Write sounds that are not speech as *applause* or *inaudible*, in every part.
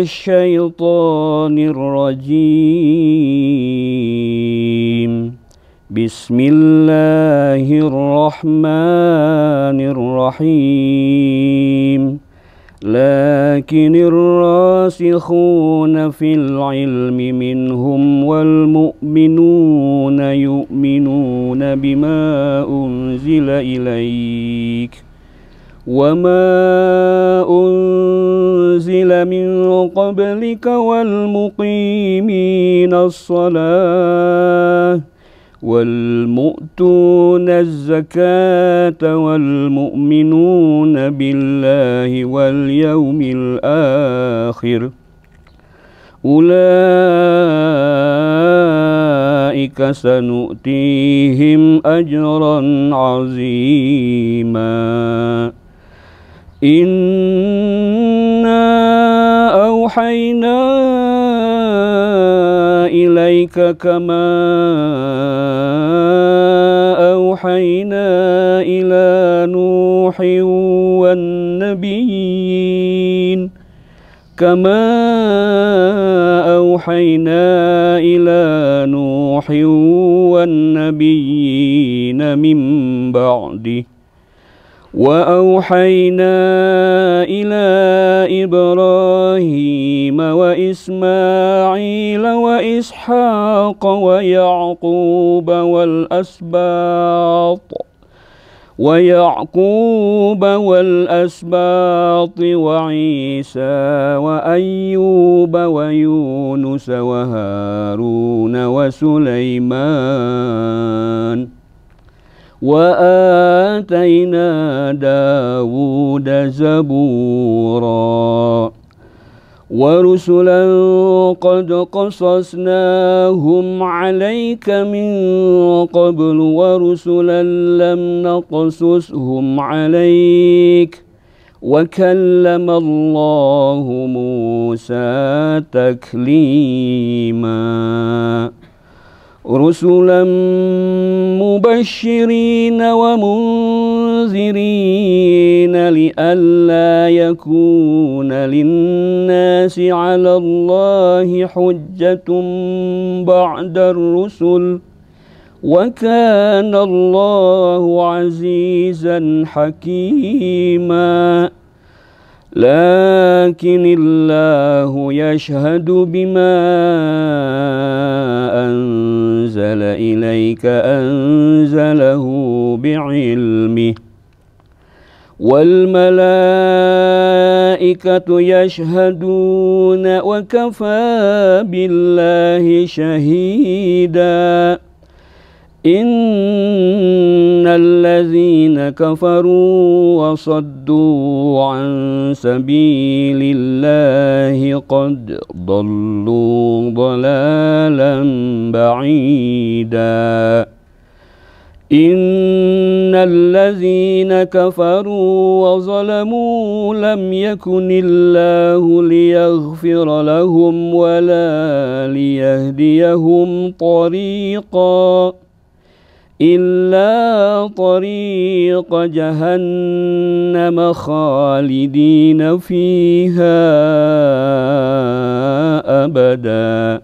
الشيطان الرجيم بسم الله الرحمن الرحيم لكن الراسخون في العلم منهم والمؤمنون يؤمنون بما أنزل إليك وما أنزل أنزل من قبلك والمقيمين الصلاة والمؤتون الزكاة والمؤمنون بالله واليوم الآخر أولئك سنؤتيهم أجرا عظيما أوحينا إليك كما أوحينا إلى نوح والنبيين كما أوحينا إلى نوح والنبيين من بعده وأوحينا إلى إبراهيم وإسماعيل وإسحاق ويعقوب والأسباط ويعقوب والأسباط وعيسى وأيوب ويونس وهارون وسليمان وآتينا داود زبورا ورسلا قد قصصناهم عليك من قبل ورسلا لم نقصصهم عليك وكلم الله موسى تكليماً رسلا مبشرين ومنذرين لئلا يكون للناس على الله حجة بعد الرسل وكان الله عزيزا حكيما لكن الله يشهد بما أنزل إليك أنزله بعلمه والملائكة يشهدون وكفى بالله شهيداً إن الذين كفروا وصدوا عن سبيل الله قد ضلوا ضلالا بعيدا إن الذين كفروا وظلموا لم يكن الله ليغفر لهم ولا ليهديهم طريقاً إلا طريق جهنم خالدين فيها أبدا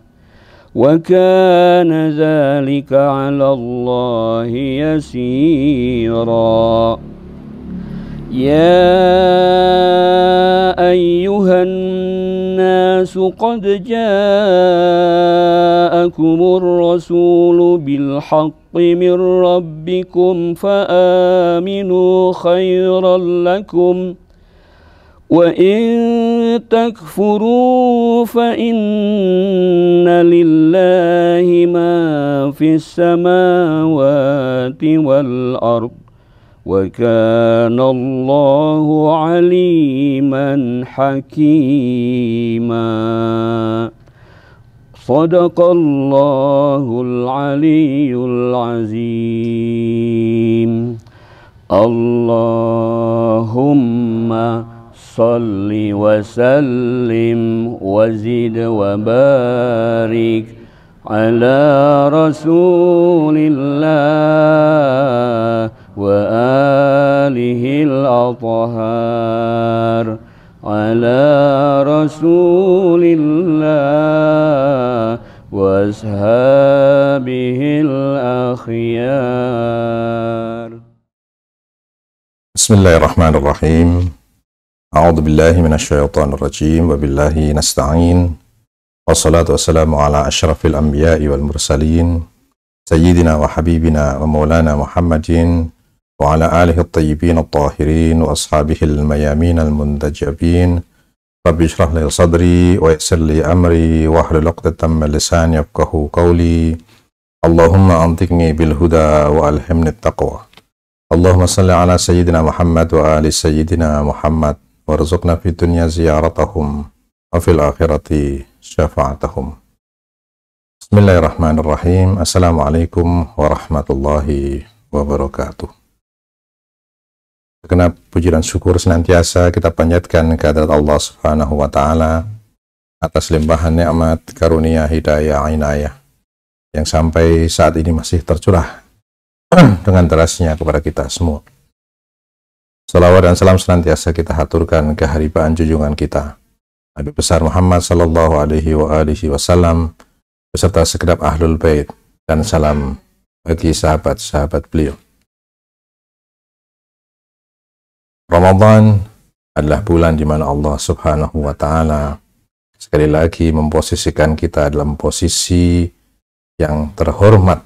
وكان ذلك على الله يسيراً يا أيها الناس قد جاءكم الرسول بالحق من ربكم فآمنوا خيرا لكم وإن تكفروا فإن لله ما في السماوات والأرض وكان الله عليما حكيما صدق الله العلي العظيم اللهم صل وسلم وزد وبارك على رسول الله وآله الأطهار على رسول الله وأصحابه الأخيار بسم الله الرحمن الرحيم أعوذ بالله من الشيطان الرجيم وبالله نستعين والصلاة والسلام على أشرف الأنبياء والمرسلين سيدنا وحبيبنا ومولانا محمد وعلى آله الطيبين الطاهرين وأصحابه الميامين المنتجبين رب اشرح لي صدري ويسر لي أمري واحلل عقدة من لساني يفقه قولي اللهم أنطقني بالهدى وألهمني التقوى اللهم صل على سيدنا محمد وآل سيدنا محمد وارزقنا في الدنيا زيارتهم وفي الآخرة شفاعتهم بسم الله الرحمن الرحيم السلام عليكم ورحمة الله وبركاته Karena puji dan syukur senantiasa kita panjatkan kehadirat Allah Subhanahu wa taala atas limpahan nikmat karunia hidayah inayah yang sampai saat ini masih tercurah *clears throat* dengan derasnya kepada kita semua. Salawat dan salam senantiasa kita haturkan keharibaan junjungan kita Nabi besar Muhammad sallallahu alaihi wa alihi wasallam beserta sekedap ahlul bait dan salam bagi sahabat-sahabat beliau. Ramadan adalah bulan di mana Allah Subhanahu wa taala sekali lagi memposisikan kita dalam posisi yang terhormat,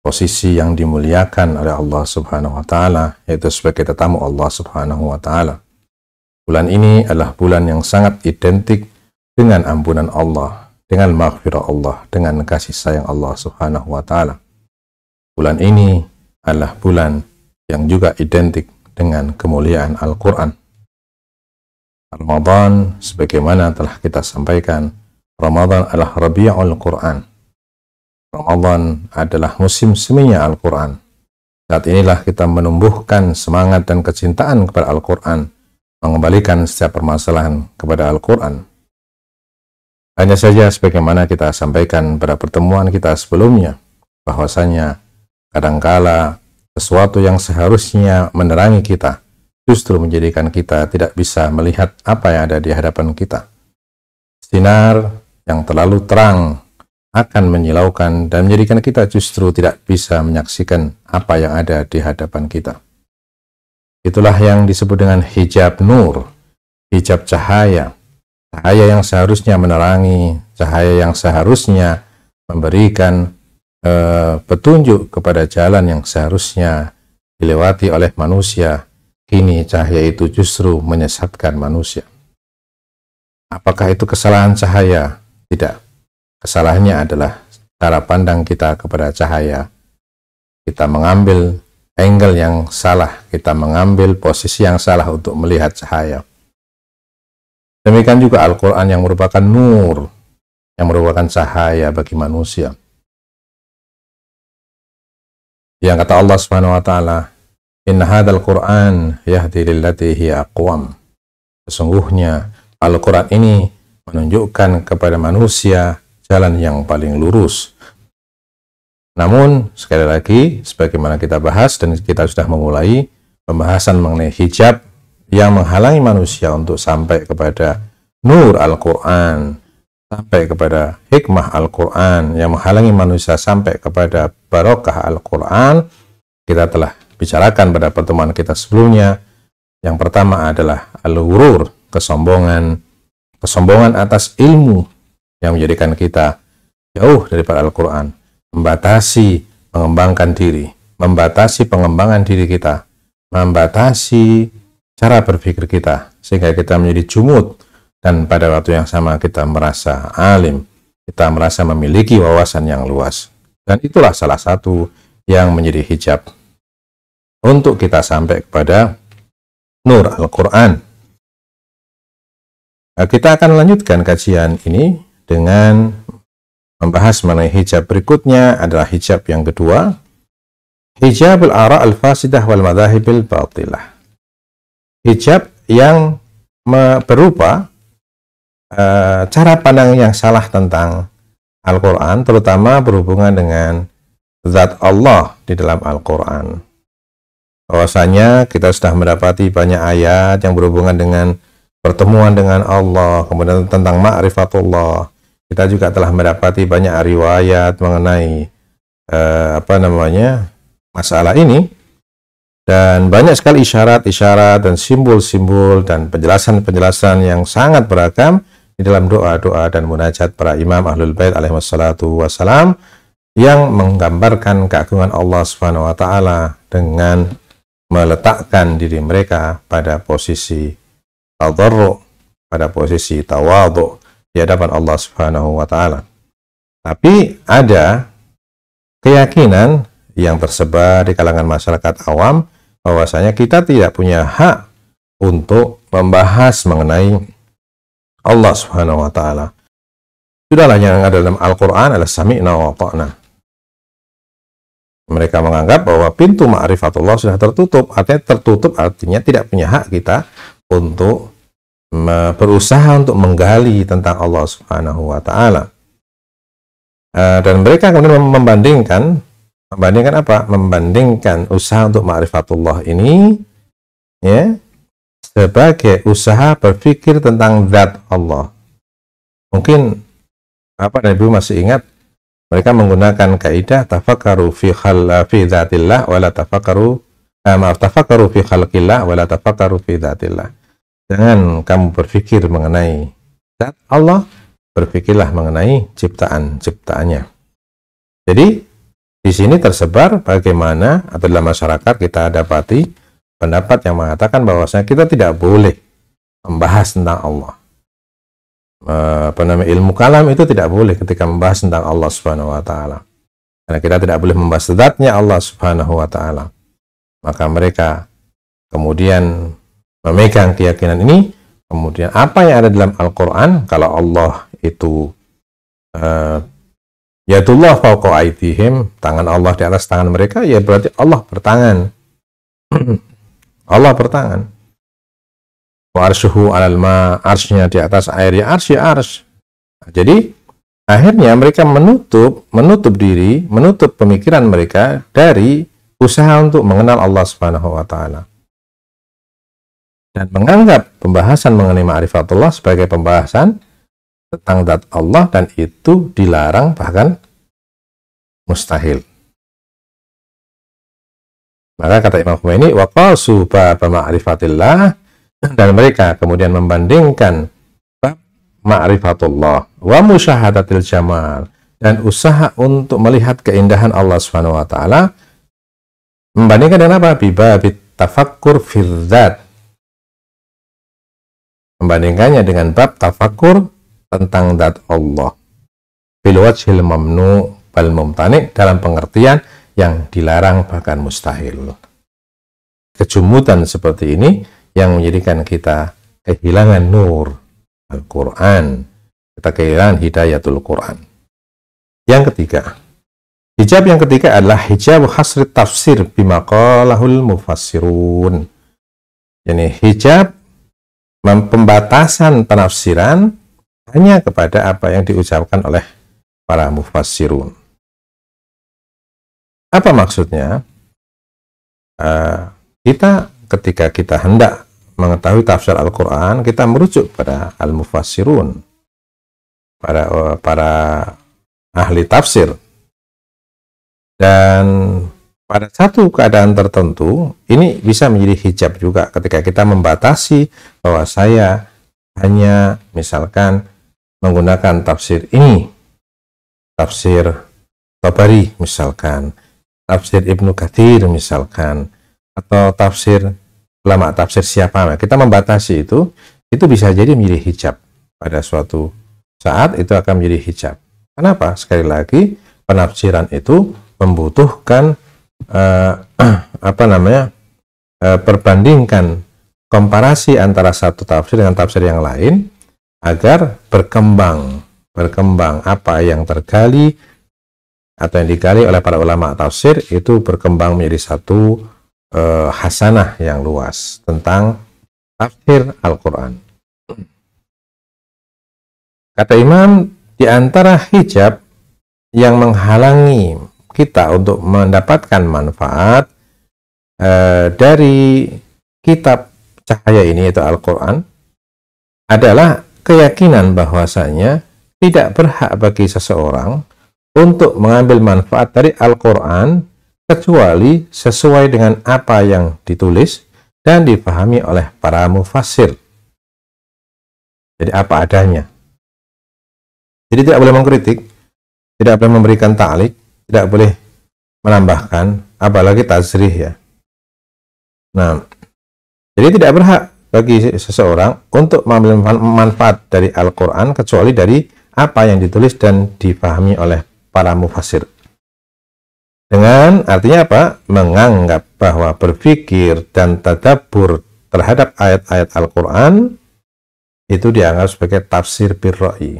posisi yang dimuliakan oleh Allah Subhanahu wa taala yaitu sebagai tetamu Allah Subhanahu wa taala. Bulan ini adalah bulan yang sangat identik dengan ampunan Allah, dengan maghfirah Allah, dengan kasih sayang Allah Subhanahu wa taala. Bulan ini adalah bulan yang juga identik dengan kemuliaan Al-Quran. Ramadan, sebagaimana telah kita sampaikan, Ramadan adalah Rabi'ul Quran. Ramadan adalah musim seminya Al-Quran. Saat inilah kita menumbuhkan semangat dan kecintaan kepada Al-Quran, mengembalikan setiap permasalahan kepada Al-Quran. Hanya saja sebagaimana kita sampaikan pada pertemuan kita sebelumnya, bahwasanya kadangkala sesuatu yang seharusnya menerangi kita justru menjadikan kita tidak bisa melihat apa yang ada di hadapan kita. Sinar yang terlalu terang akan menyilaukan dan menjadikan kita justru tidak bisa menyaksikan apa yang ada di hadapan kita. Itulah yang disebut dengan hijab nur, hijab cahaya, cahaya yang seharusnya menerangi, cahaya yang seharusnya memberikan Eh, petunjuk kepada jalan yang seharusnya dilewati oleh manusia, kini cahaya itu justru menyesatkan manusia. Apakah itu kesalahan cahaya? Tidak. Kesalahannya adalah cara pandang kita kepada cahaya. Kita mengambil angle yang salah, kita mengambil posisi yang salah untuk melihat cahaya. Demikian juga Al-Quran yang merupakan nur, yang merupakan cahaya bagi manusia yang kata Allah Subhanahu wa taala Inna hadzal Quran yahdi lillati hiya aqwam. Sesungguhnya Al-Quran ini menunjukkan kepada manusia jalan yang paling lurus. Namun, sekali lagi, sebagaimana kita bahas dan kita sudah memulai pembahasan mengenai hijab yang menghalangi manusia untuk sampai kepada nur Al-Quran sampai kepada hikmah Al-Quran yang menghalangi manusia sampai kepada barokah Al-Quran kita telah bicarakan pada pertemuan kita sebelumnya yang pertama adalah al kesombongan kesombongan atas ilmu yang menjadikan kita jauh daripada Al-Quran membatasi mengembangkan diri membatasi pengembangan diri kita membatasi cara berpikir kita sehingga kita menjadi jumud dan pada waktu yang sama kita merasa alim, kita merasa memiliki wawasan yang luas. Dan itulah salah satu yang menjadi hijab untuk kita sampai kepada Nur Al-Quran. Nah, kita akan lanjutkan kajian ini dengan membahas mengenai hijab berikutnya adalah hijab yang kedua, hijab al-ara al-fasidah wal madhahibil batilah. Hijab yang berupa e, cara pandang yang salah tentang Al-Quran, terutama berhubungan dengan zat Allah di dalam Al-Quran. Bahwasanya kita sudah mendapati banyak ayat yang berhubungan dengan pertemuan dengan Allah, kemudian tentang ma'rifatullah. Kita juga telah mendapati banyak riwayat mengenai eh, apa namanya masalah ini dan banyak sekali isyarat-isyarat dan simbol-simbol dan penjelasan-penjelasan yang sangat beragam di dalam doa-doa dan munajat para imam ahlul bait alaihi wassalatu wassalam yang menggambarkan keagungan Allah Subhanahu wa taala dengan meletakkan diri mereka pada posisi tadarru, pada posisi tawadhu di hadapan Allah Subhanahu wa taala. Tapi ada keyakinan yang tersebar di kalangan masyarakat awam bahwasanya kita tidak punya hak untuk membahas mengenai Allah Subhanahu wa taala. Sudahlah yang ada dalam Al-Qur'an adalah sami'na wa ta'na. Mereka menganggap bahwa pintu ma'rifatullah sudah tertutup. Artinya tertutup artinya tidak punya hak kita untuk berusaha untuk menggali tentang Allah Subhanahu wa taala. E, dan mereka kemudian membandingkan membandingkan apa? Membandingkan usaha untuk ma'rifatullah ini ya sebagai usaha berpikir tentang zat Allah. Mungkin apa Nabi masih ingat mereka menggunakan kaidah tafakkaru fi khal fi dzatillah wala tafakkaru eh, maaf tafakkaru fi khalqillah wala tafakkaru fi dzatillah. Jangan kamu berpikir mengenai zat Allah, berpikirlah mengenai ciptaan-ciptaannya. Jadi di sini tersebar bagaimana atau dalam masyarakat kita dapati pendapat yang mengatakan bahwasanya kita tidak boleh membahas tentang Allah. Eh, apa namanya ilmu kalam itu tidak boleh ketika membahas tentang Allah Subhanahu wa taala. Karena kita tidak boleh membahas zatnya Allah Subhanahu wa taala. Maka mereka kemudian memegang keyakinan ini, kemudian apa yang ada dalam Al-Qur'an kalau Allah itu uh, eh, Yatullah fauqa tangan Allah di atas tangan mereka, ya berarti Allah bertangan *clears throat* Allah bertangan. arsyuhu alal arsnya di atas air, ya arsy, ya ars. Nah, jadi, akhirnya mereka menutup, menutup diri, menutup pemikiran mereka dari usaha untuk mengenal Allah Subhanahu wa taala dan menganggap pembahasan mengenai ma'rifatullah sebagai pembahasan tentang zat Allah dan itu dilarang bahkan mustahil. Maka kata Imam Khomeini, Wakal suba pemakrifatillah dan mereka kemudian membandingkan bab ma'rifatullah wa musyahadatil jamal dan usaha untuk melihat keindahan Allah Subhanahu wa taala membandingkan dengan apa? Biba tafakkur Firdat membandingkannya dengan bab Tafakur tentang dat Allah bil wajhil mamnu bal mumtani dalam pengertian yang dilarang bahkan mustahil. Kejumutan seperti ini yang menjadikan kita kehilangan nur Al-Quran, kita kehilangan hidayatul Quran. Yang ketiga, hijab yang ketiga adalah hijab hasri tafsir bimakolahul mufassirun. Ini hijab pembatasan penafsiran hanya kepada apa yang diucapkan oleh para mufassirun. Apa maksudnya? Uh, kita ketika kita hendak mengetahui tafsir Al-Quran, kita merujuk pada Al-Mufassirun, para, uh, para ahli tafsir. Dan pada satu keadaan tertentu, ini bisa menjadi hijab juga ketika kita membatasi bahwa saya hanya misalkan menggunakan tafsir ini, tafsir Tabari misalkan, tafsir Ibnu Kathir misalkan atau tafsir lama tafsir siapa nah, kita membatasi itu itu bisa jadi menjadi hijab pada suatu saat itu akan menjadi hijab kenapa sekali lagi penafsiran itu membutuhkan uh, *clears throat* apa namanya uh, perbandingkan komparasi antara satu tafsir dengan tafsir yang lain agar berkembang berkembang apa yang tergali atau yang digali oleh para ulama tafsir itu berkembang menjadi satu e, hasanah yang luas tentang tafsir Al-Quran. Kata Imam, di antara hijab yang menghalangi kita untuk mendapatkan manfaat e, dari kitab cahaya ini yaitu Al-Quran adalah keyakinan bahwasanya tidak berhak bagi seseorang untuk mengambil manfaat dari Al-Quran kecuali sesuai dengan apa yang ditulis dan dipahami oleh para mufasir. Jadi apa adanya. Jadi tidak boleh mengkritik, tidak boleh memberikan ta'lik, tidak boleh menambahkan, apalagi tazrih ya. Nah, jadi tidak berhak bagi seseorang untuk mengambil manfaat dari Al-Quran kecuali dari apa yang ditulis dan dipahami oleh para mufasir. Dengan artinya apa? Menganggap bahwa berpikir dan tadabbur terhadap ayat-ayat Al-Quran itu dianggap sebagai tafsir birroi.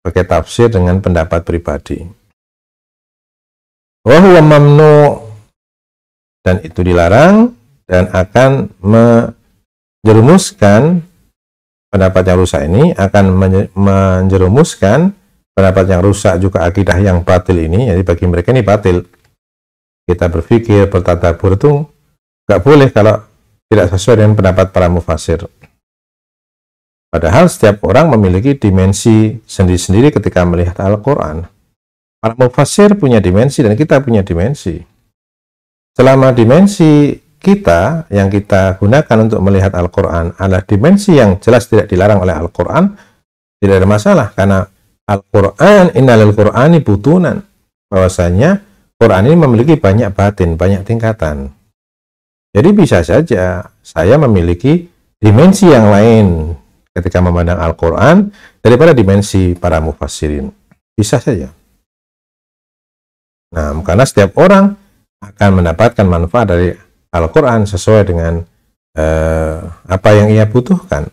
Sebagai tafsir dengan pendapat pribadi. Wahuwa mamnu dan itu dilarang dan akan menjerumuskan pendapat yang rusak ini akan menjerumuskan pendapat yang rusak juga akidah yang batil ini jadi bagi mereka ini batil kita berpikir bertadabur itu nggak boleh kalau tidak sesuai dengan pendapat para mufasir padahal setiap orang memiliki dimensi sendiri-sendiri ketika melihat Al-Quran para mufasir punya dimensi dan kita punya dimensi selama dimensi kita yang kita gunakan untuk melihat Al-Quran adalah dimensi yang jelas tidak dilarang oleh Al-Quran tidak ada masalah karena Al-Quran, innalil Qur'ani butunan. Bahwasanya Quran ini memiliki banyak batin, banyak tingkatan. Jadi bisa saja saya memiliki dimensi yang lain ketika memandang Al-Quran daripada dimensi para mufassirin. Bisa saja. Nah, karena setiap orang akan mendapatkan manfaat dari Al-Quran sesuai dengan eh, apa yang ia butuhkan.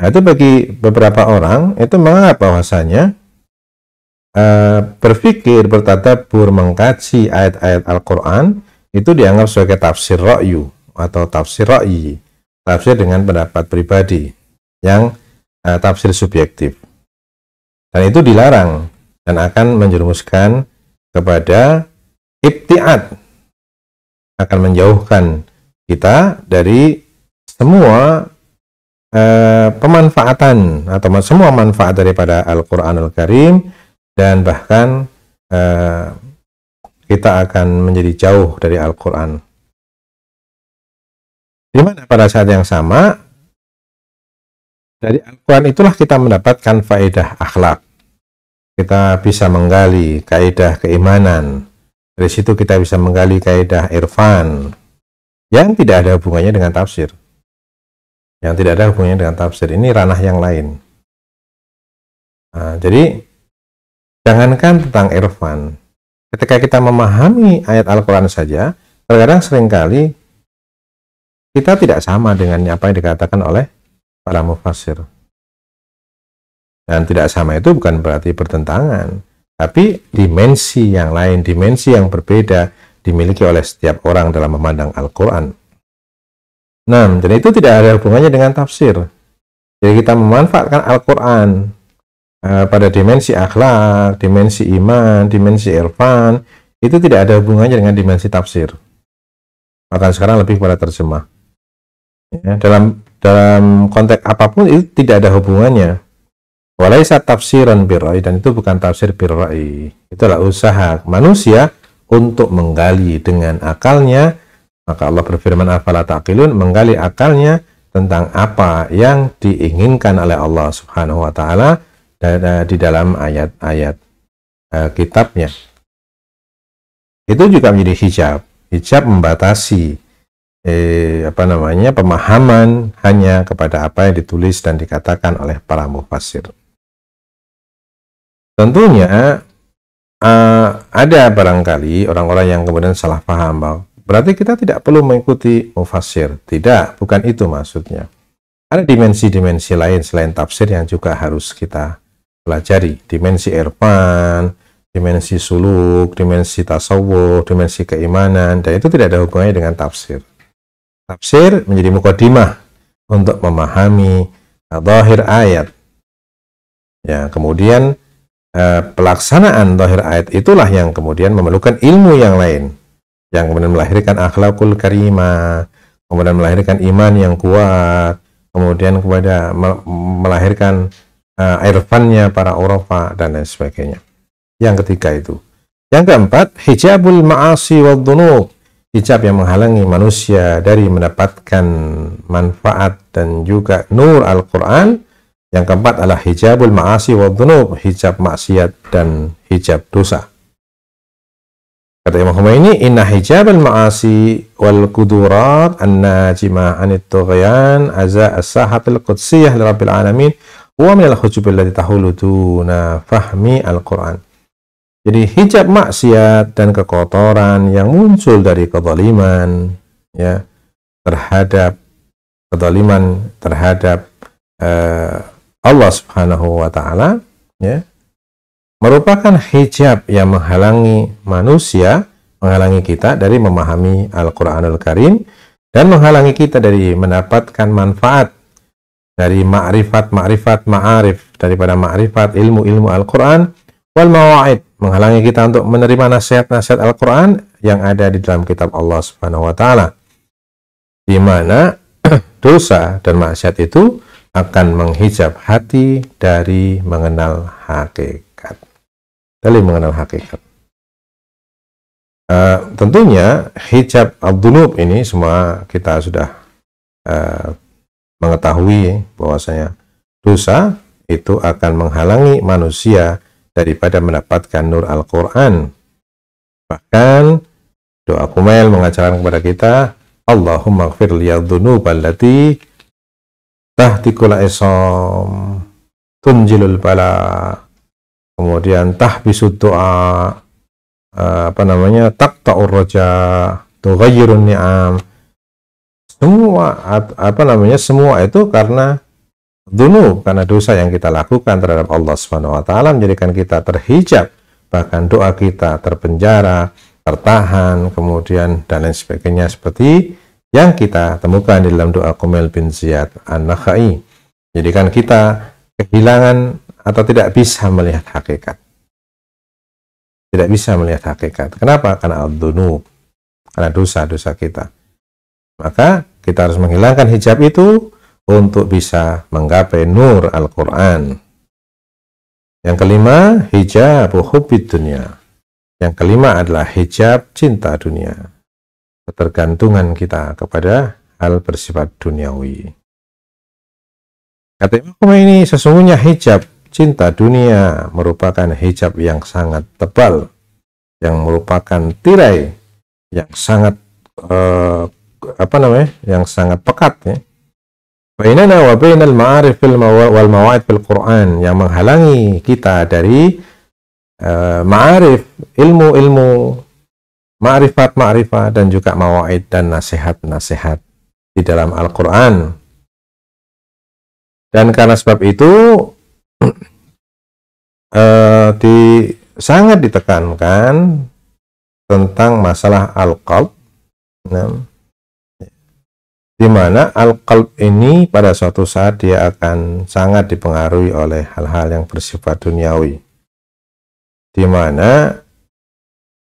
Nah, itu bagi beberapa orang itu mengapa bahwasanya uh, berpikir, bertadabur, mengkaji ayat-ayat Al-Quran itu dianggap sebagai tafsir ro'yu atau tafsir rokyi tafsir dengan pendapat pribadi yang uh, tafsir subjektif. Dan itu dilarang dan akan menjerumuskan kepada ibtiat akan menjauhkan kita dari semua Eh, pemanfaatan atau semua manfaat daripada Al-Quranul Al Karim dan bahkan uh, kita akan menjadi jauh dari Al-Quran. Di mana pada saat yang sama, dari Al-Quran itulah kita mendapatkan faedah akhlak. Kita bisa menggali kaidah keimanan. Dari situ kita bisa menggali kaidah irfan yang tidak ada hubungannya dengan tafsir yang tidak ada hubungannya dengan tafsir. Ini ranah yang lain. Nah, jadi jangankan tentang Irfan, ketika kita memahami ayat Al-Quran saja, terkadang seringkali kita tidak sama dengan apa yang dikatakan oleh para mufasir. Dan tidak sama itu bukan berarti bertentangan, tapi dimensi yang lain, dimensi yang berbeda dimiliki oleh setiap orang dalam memandang Al-Quran. 6. jadi itu tidak ada hubungannya dengan tafsir. Jadi kita memanfaatkan Al-Quran uh, pada dimensi akhlak, dimensi iman, dimensi irfan, itu tidak ada hubungannya dengan dimensi tafsir. Maka sekarang lebih pada terjemah. Ya, dalam dalam konteks apapun itu tidak ada hubungannya. Walaisa tafsiran birra'i dan itu bukan tafsir birra'i. Itulah usaha manusia untuk menggali dengan akalnya maka Allah berfirman, "Afala taqilun?" menggali akalnya tentang apa yang diinginkan oleh Allah Subhanahu wa taala di dalam ayat-ayat uh, eh, kitabnya. Itu juga menjadi hijab. Hijab membatasi eh, apa namanya pemahaman hanya kepada apa yang ditulis dan dikatakan oleh para mufassir. Tentunya uh, ada barangkali orang-orang yang kemudian salah paham bahwa Berarti kita tidak perlu mengikuti mufasir. Tidak, bukan itu maksudnya. Ada dimensi-dimensi lain selain tafsir yang juga harus kita pelajari. Dimensi irfan, dimensi suluk, dimensi tasawuf, dimensi keimanan, dan itu tidak ada hubungannya dengan tafsir. Tafsir menjadi mukadimah untuk memahami zahir ayat. Ya, kemudian eh, pelaksanaan zahir ayat itulah yang kemudian memerlukan ilmu yang lain yang kemudian melahirkan akhlakul karimah, kemudian melahirkan iman yang kuat, kemudian kepada melahirkan uh, irfannya para urofa dan lain sebagainya. Yang ketiga itu. Yang keempat, hijabul ma'asi wal dunub. Hijab yang menghalangi manusia dari mendapatkan manfaat dan juga nur Al-Quran. Yang keempat adalah hijabul ma'asi wal dunub. Hijab maksiat dan hijab dosa. Kata Imam Khomeini, inna hijabal ma'asi wal kudurat an-najima anit tughyan aza as-sahatil qudsiyah lirabbil rabbil alamin wa min al ladhi tahuluduna fahmi al-Qur'an. Jadi hijab maksiat dan kekotoran yang muncul dari kezaliman ya terhadap kezaliman terhadap uh, Allah Subhanahu wa taala ya merupakan hijab yang menghalangi manusia, menghalangi kita dari memahami Al-Quranul Karim, dan menghalangi kita dari mendapatkan manfaat dari makrifat-makrifat ma'arif, daripada makrifat ilmu-ilmu Al-Quran, wal mawa'id, menghalangi kita untuk menerima nasihat-nasihat Al-Quran yang ada di dalam kitab Allah Subhanahu wa taala. Di mana *clears throat* dosa dan maksiat itu akan menghijab hati dari mengenal hakikat dalil mengenal hakikat. Uh, tentunya hijab abdulub ini semua kita sudah uh, mengetahui bahwasanya dosa itu akan menghalangi manusia daripada mendapatkan nur Al-Quran. Bahkan doa Kumail mengajarkan kepada kita, Allahumma gfir liyadzunuba balati tahtikula isom tunjilul bala kemudian tahbisu doa eh, apa namanya taqta'ur roja tughayyirun ni'am semua apa namanya semua itu karena dulu karena dosa yang kita lakukan terhadap Allah Subhanahu wa taala menjadikan kita terhijab bahkan doa kita terpenjara tertahan kemudian dan lain sebagainya seperti yang kita temukan di dalam doa Kumail bin Ziyad An-Nakhai. Jadikan kita kehilangan atau tidak bisa melihat hakikat. Tidak bisa melihat hakikat. Kenapa? Karena al-dunub. Karena dosa-dosa kita. Maka kita harus menghilangkan hijab itu untuk bisa menggapai nur Al-Quran. Yang kelima, hijab hubbid dunia. Yang kelima adalah hijab cinta dunia. Ketergantungan kita kepada hal bersifat duniawi. Kata Imam ini sesungguhnya hijab Cinta dunia merupakan hijab yang sangat tebal, yang merupakan tirai yang sangat uh, apa namanya, yang sangat pekat ya. Bainana wa bainal ma'arifil wal mawa'id fil Qur'an yang menghalangi kita dari uh, ma'arif, ilmu-ilmu, ma'rifat-ma'rifat dan juga mawa'id dan nasihat-nasihat di dalam Al-Qur'an. Dan karena sebab itu uh, di sangat ditekankan tentang masalah alkohol, dimana Nah, di mana ini pada suatu saat dia akan sangat dipengaruhi oleh hal-hal yang bersifat duniawi. Di mana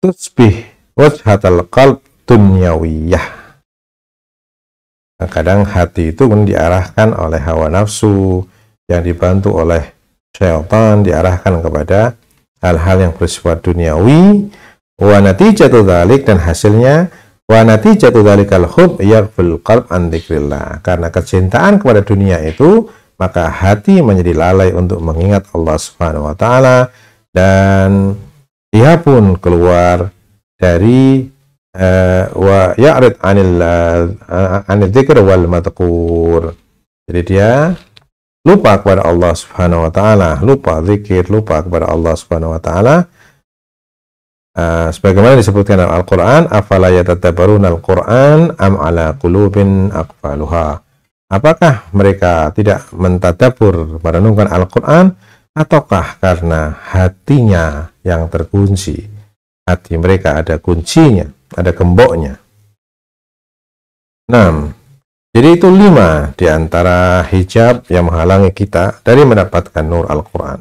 tusbih wajhatal qalb dunyawiyah. Nah, kadang hati itu pun diarahkan oleh hawa nafsu yang dibantu oleh syaitan diarahkan kepada hal-hal yang bersifat duniawi wa natijatu dzalik dan hasilnya wa natijatu dzalikal hub yaghful qalb an dzikrillah karena kecintaan kepada dunia itu maka hati menjadi lalai untuk mengingat Allah Subhanahu wa taala dan dia pun keluar dari uh, wa ya'rid anil uh, anil dzikr wal madkur jadi dia lupa kepada Allah Subhanahu wa taala, lupa zikir, lupa kepada Allah Subhanahu wa taala. Uh, sebagaimana disebutkan dalam Al-Qur'an, afala yatadabbaruna al-Qur'an am ala qulubin aqfaluha. Apakah mereka tidak mentadabur merenungkan Al-Qur'an ataukah karena hatinya yang terkunci? Hati mereka ada kuncinya, ada gemboknya. 6. Jadi itu lima di antara hijab yang menghalangi kita dari mendapatkan nur Al-Quran.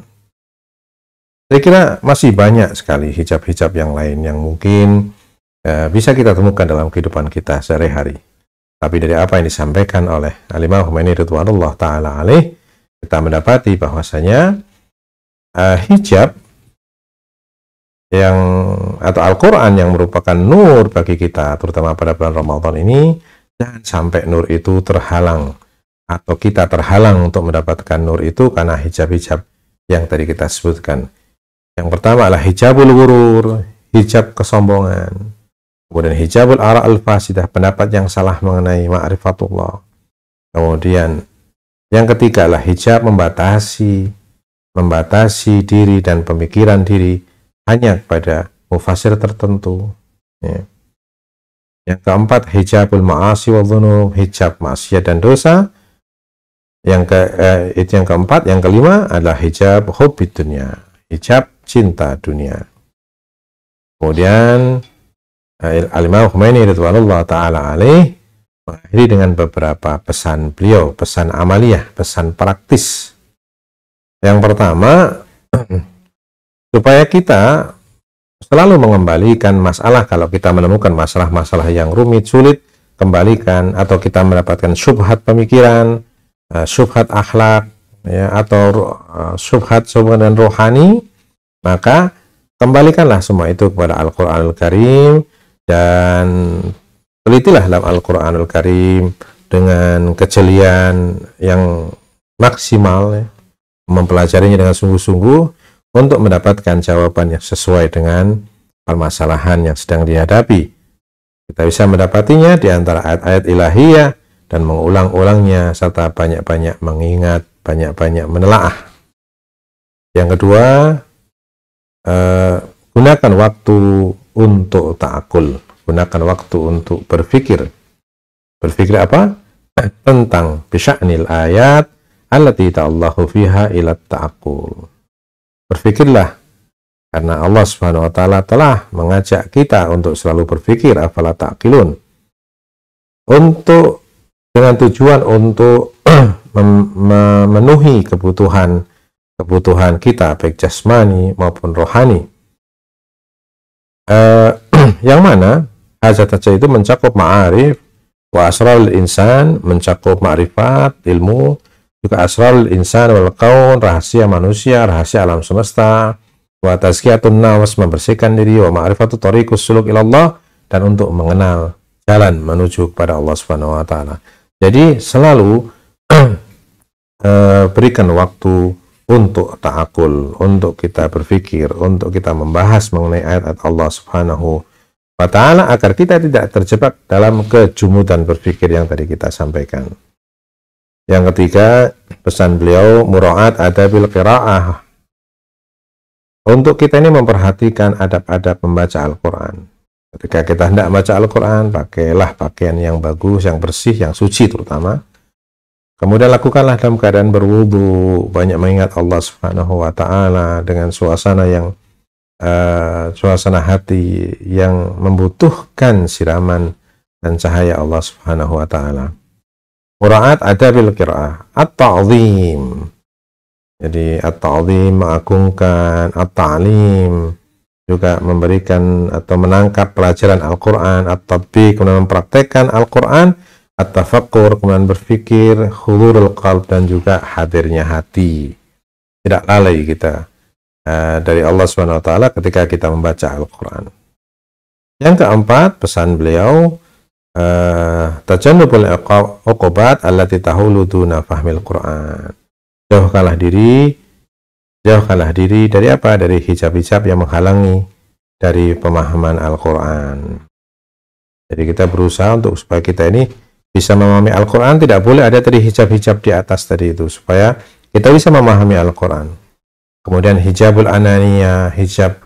Saya kira masih banyak sekali hijab-hijab yang lain yang mungkin eh, bisa kita temukan dalam kehidupan kita sehari-hari. Tapi dari apa yang disampaikan oleh Alimah Khomeini Ridwanullah Ta'ala Alih, kita mendapati bahwasanya eh, hijab yang atau Al-Quran yang merupakan nur bagi kita, terutama pada bulan Ramadan ini, Jangan sampai nur itu terhalang atau kita terhalang untuk mendapatkan nur itu karena hijab-hijab yang tadi kita sebutkan. Yang pertama adalah hijabul gurur, hijab kesombongan. Kemudian hijabul ara al-fasidah, pendapat yang salah mengenai ma'rifatullah. Kemudian yang ketiga adalah hijab membatasi membatasi diri dan pemikiran diri hanya kepada mufasir tertentu. Ya. Yang keempat, hijabul ma'asi wa dhunub, hijab maksiat dan dosa. Yang ke eh, itu yang keempat, yang kelima adalah hijab hobi dunia, hijab cinta dunia. Kemudian eh, Al-Imam Khomeini radhiyallahu taala Alih mengakhiri dengan beberapa pesan beliau, pesan amaliyah pesan praktis. Yang pertama, *clears throat* supaya kita Selalu mengembalikan masalah kalau kita menemukan masalah-masalah yang rumit, sulit, kembalikan atau kita mendapatkan subhat pemikiran, eh, subhat akhlak, ya, atau eh, subhat subhan dan rohani, maka kembalikanlah semua itu kepada Al-Quranul Karim dan telitilah dalam Al-Quranul Karim dengan kejelian yang maksimal, ya. mempelajarinya dengan sungguh-sungguh, untuk mendapatkan jawaban yang sesuai dengan permasalahan yang sedang dihadapi. Kita bisa mendapatinya di antara ayat-ayat ilahiyah dan mengulang-ulangnya serta banyak-banyak mengingat, banyak-banyak menelaah. Yang kedua, eh, gunakan waktu untuk takul, gunakan waktu untuk berpikir. Berpikir apa? *clears throat* Tentang bisya'nil ayat allati ta'allahu fiha ila ta'akul berpikirlah karena Allah Subhanahu wa taala telah mengajak kita untuk selalu berpikir afala taqilun. Untuk dengan tujuan untuk *clears throat* memenuhi kebutuhan kebutuhan kita baik jasmani maupun rohani. Eh, *clears throat* yang mana hajat hajat itu mencakup ma'arif wa asral insan mencakup ma'rifat ilmu juga asral insan wal kaun rahasia manusia rahasia alam semesta wa tazkiyatun nafs membersihkan diri wa ma'rifatu tariqus suluk ilallah dan untuk mengenal jalan menuju kepada Allah Subhanahu wa taala. Jadi selalu *clears throat* eh, berikan waktu untuk ta'akul, untuk kita berpikir, untuk kita membahas mengenai ayat-ayat Allah Subhanahu wa taala agar kita tidak terjebak dalam kejumudan berpikir yang tadi kita sampaikan. Yang ketiga, pesan beliau muraat adabil qiraah. Untuk kita ini memperhatikan adab-adab membaca Al-Qur'an. Ketika kita hendak baca Al-Qur'an, pakailah pakaian yang bagus, yang bersih, yang suci terutama. Kemudian lakukanlah dalam keadaan berwudu, banyak mengingat Allah Subhanahu wa taala dengan suasana yang uh, suasana hati yang membutuhkan siraman dan cahaya Allah Subhanahu wa taala. Mura'at adabil qira'ah. At-ta'zim. Jadi at-ta'zim mengagungkan, at-ta'lim juga memberikan atau menangkap pelajaran Al-Qur'an, at-tatbiq kemudian mempraktekkan Al-Qur'an, at-tafakkur kemudian berpikir, hulurul qalb dan juga hadirnya hati. Tidak lalai kita uh, dari Allah Subhanahu wa taala ketika kita membaca Al-Qur'an. Yang keempat, pesan beliau tajannubul tajanubul uqubat allati tahulu duna fahmil Quran. Jauhkanlah diri jauhkanlah diri dari apa? Dari hijab-hijab yang menghalangi dari pemahaman Al-Qur'an. Jadi kita berusaha untuk supaya kita ini bisa memahami Al-Qur'an tidak boleh ada tadi hijab-hijab di atas tadi itu supaya kita bisa memahami Al-Qur'an. Kemudian hijabul ananiyah, hijab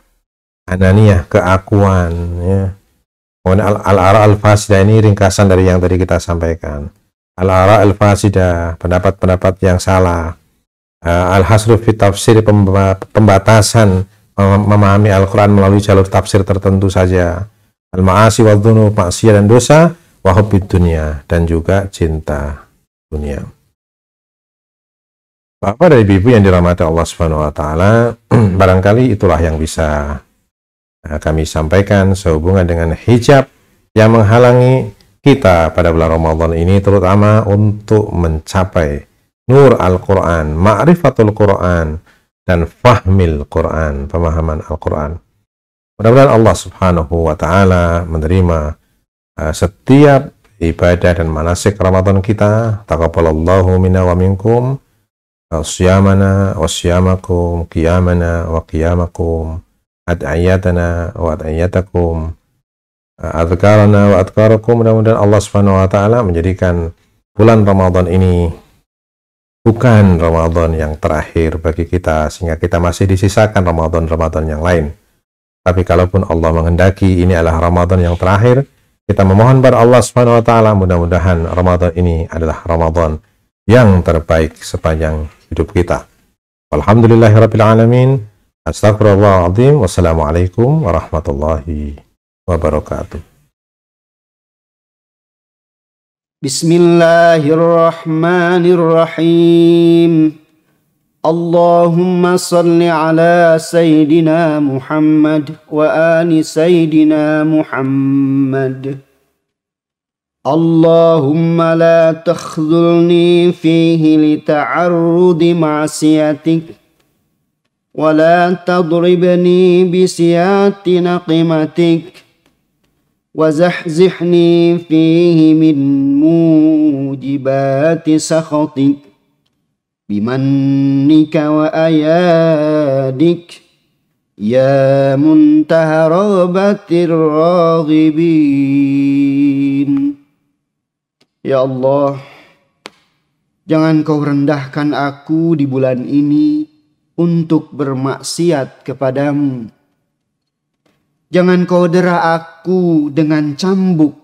ananiyah keakuan ya Kemudian oh, al-ara al-fasida ini ringkasan dari yang tadi kita sampaikan. Al-ara al-fasida, pendapat-pendapat yang salah. Uh, Al-hasru fi tafsir pembatasan memahami Al-Qur'an melalui jalur tafsir tertentu saja. Al-ma'asi wa dhunu, maksiat dan dosa, wahubid dunia dan juga cinta dunia. Bapak dan ibu yang dirahmati Allah Subhanahu wa taala, *clears throat* barangkali itulah yang bisa Nah, kami sampaikan sehubungan dengan hijab yang menghalangi kita pada bulan Ramadan ini terutama untuk mencapai nur Al-Quran, ma'rifatul Quran, dan fahmil Quran, pemahaman Al-Quran. Mudah-mudahan Allah Subhanahu wa taala menerima uh, setiap ibadah dan manasik Ramadan kita. Taqabalallahu minna wa minkum. Uh, siyamana wa siyamakum, qiyamana wa qiyamakum ayatana, wa ayatakum. adhkarana wa adhkarakum mudah-mudahan Allah Subhanahu wa taala menjadikan bulan Ramadan ini bukan Ramadan yang terakhir bagi kita sehingga kita masih disisakan Ramadan-Ramadan yang lain. Tapi kalaupun Allah menghendaki ini adalah Ramadan yang terakhir, kita memohon pada Allah Subhanahu wa taala mudah-mudahan Ramadan ini adalah Ramadan yang terbaik sepanjang hidup kita. Alhamdulillahirabbil Astagfirullahaladzim. Wassalamualaikum warahmatullahi wabarakatuh. Bismillahirrahmanirrahim. Allahumma salli ala Sayyidina Muhammad wa ali Sayyidina Muhammad. اللهم لا تخذلني فيه لتعرض معصيتك ولا تضربني بسيات نقمتك وزحزحني فيه من موجبات سخطك بمنك وأيادك يا منتهى رغبة الراغبين يا الله Jangan kau rendahkan aku di bulan ini untuk bermaksiat kepadamu. Jangan kau dera aku dengan cambuk